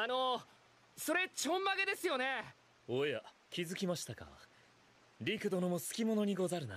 あのそれちょんまげですよねおや気づきましたか陸殿も好き者にござるな